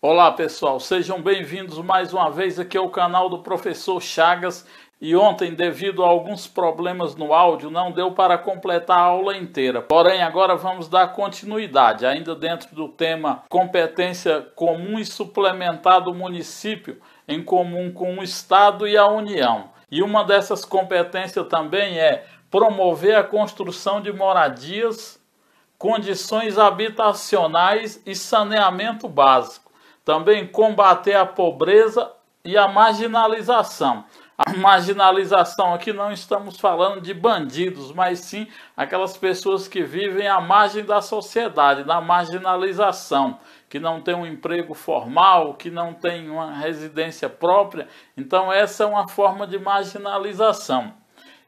Olá pessoal, sejam bem-vindos mais uma vez aqui ao canal do professor Chagas. E ontem, devido a alguns problemas no áudio, não deu para completar a aula inteira. Porém, agora vamos dar continuidade, ainda dentro do tema competência comum e suplementar do município em comum com o Estado e a União. E uma dessas competências também é promover a construção de moradias, condições habitacionais e saneamento básico também combater a pobreza e a marginalização. A marginalização aqui não estamos falando de bandidos, mas sim aquelas pessoas que vivem à margem da sociedade, na marginalização, que não tem um emprego formal, que não tem uma residência própria. Então, essa é uma forma de marginalização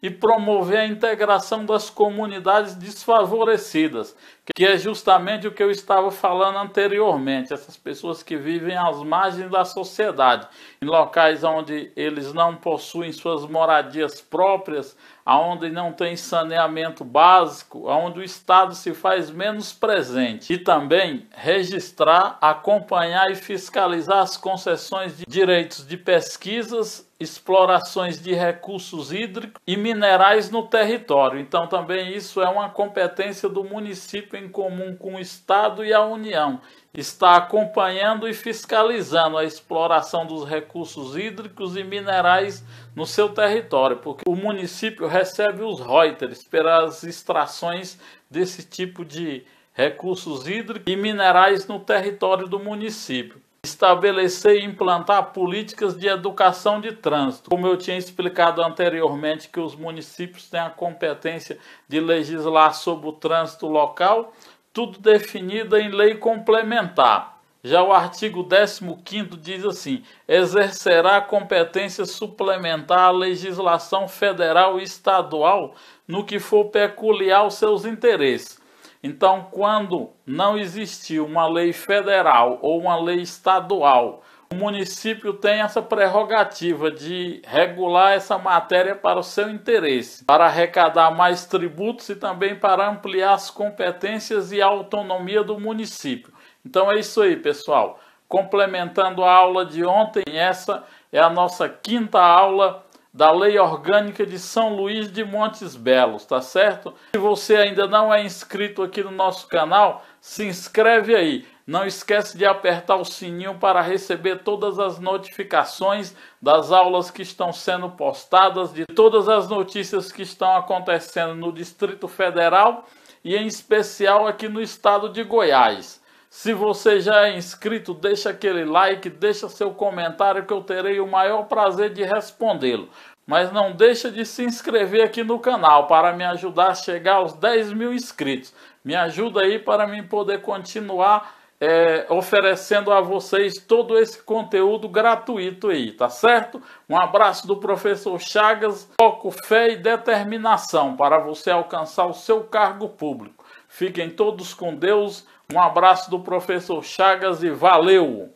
e promover a integração das comunidades desfavorecidas, que é justamente o que eu estava falando anteriormente, essas pessoas que vivem às margens da sociedade, em locais onde eles não possuem suas moradias próprias, aonde não tem saneamento básico, aonde o Estado se faz menos presente. E também registrar, acompanhar e fiscalizar as concessões de direitos de pesquisas, explorações de recursos hídricos e minerais no território. Então também isso é uma competência do município em comum com o Estado e a União está acompanhando e fiscalizando a exploração dos recursos hídricos e minerais no seu território, porque o município recebe os Reuters pelas extrações desse tipo de recursos hídricos e minerais no território do município. Estabelecer e implantar políticas de educação de trânsito. Como eu tinha explicado anteriormente, que os municípios têm a competência de legislar sobre o trânsito local, tudo definida em lei complementar. Já o artigo 15 diz assim: exercerá competência suplementar à legislação federal e estadual no que for peculiar aos seus interesses. Então, quando não existir uma lei federal ou uma lei estadual o município tem essa prerrogativa de regular essa matéria para o seu interesse, para arrecadar mais tributos e também para ampliar as competências e a autonomia do município. Então é isso aí, pessoal. Complementando a aula de ontem, essa é a nossa quinta aula da Lei Orgânica de São Luís de Montes Belos, tá certo? Se você ainda não é inscrito aqui no nosso canal, se inscreve aí. Não esquece de apertar o sininho para receber todas as notificações das aulas que estão sendo postadas, de todas as notícias que estão acontecendo no Distrito Federal e em especial aqui no estado de Goiás. Se você já é inscrito, deixa aquele like, deixa seu comentário que eu terei o maior prazer de respondê-lo. Mas não deixa de se inscrever aqui no canal para me ajudar a chegar aos 10 mil inscritos. Me ajuda aí para mim poder continuar é, oferecendo a vocês todo esse conteúdo gratuito aí, tá certo? Um abraço do professor Chagas, foco, fé e determinação para você alcançar o seu cargo público. Fiquem todos com Deus. Um abraço do professor Chagas e valeu!